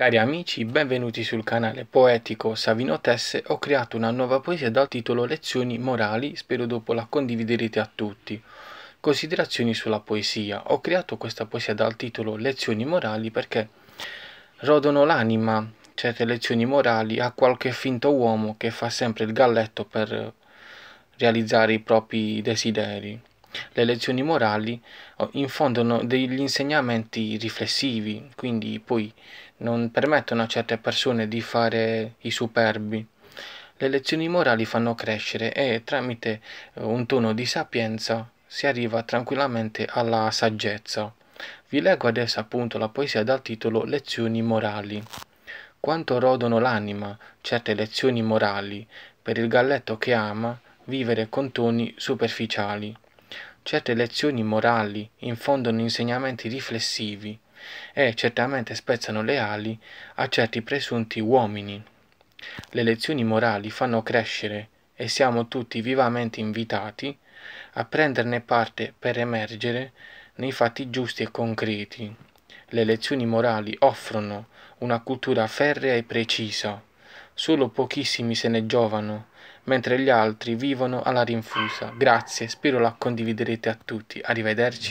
Cari amici, benvenuti sul canale poetico Savino Tesse, ho creato una nuova poesia dal titolo Lezioni morali, spero dopo la condividerete a tutti. Considerazioni sulla poesia. Ho creato questa poesia dal titolo Lezioni morali perché rodono l'anima certe lezioni morali a qualche finto uomo che fa sempre il galletto per realizzare i propri desideri. Le lezioni morali oh, infondono degli insegnamenti riflessivi, quindi poi non permettono a certe persone di fare i superbi. Le lezioni morali fanno crescere e tramite eh, un tono di sapienza si arriva tranquillamente alla saggezza. Vi leggo adesso appunto la poesia dal titolo Lezioni morali. Quanto rodono l'anima certe lezioni morali per il galletto che ama vivere con toni superficiali. Certe lezioni morali infondono insegnamenti riflessivi e certamente spezzano le ali a certi presunti uomini. Le lezioni morali fanno crescere e siamo tutti vivamente invitati a prenderne parte per emergere nei fatti giusti e concreti. Le lezioni morali offrono una cultura ferrea e precisa Solo pochissimi se ne giovano, mentre gli altri vivono alla rinfusa. Grazie, spero la condividerete a tutti. Arrivederci.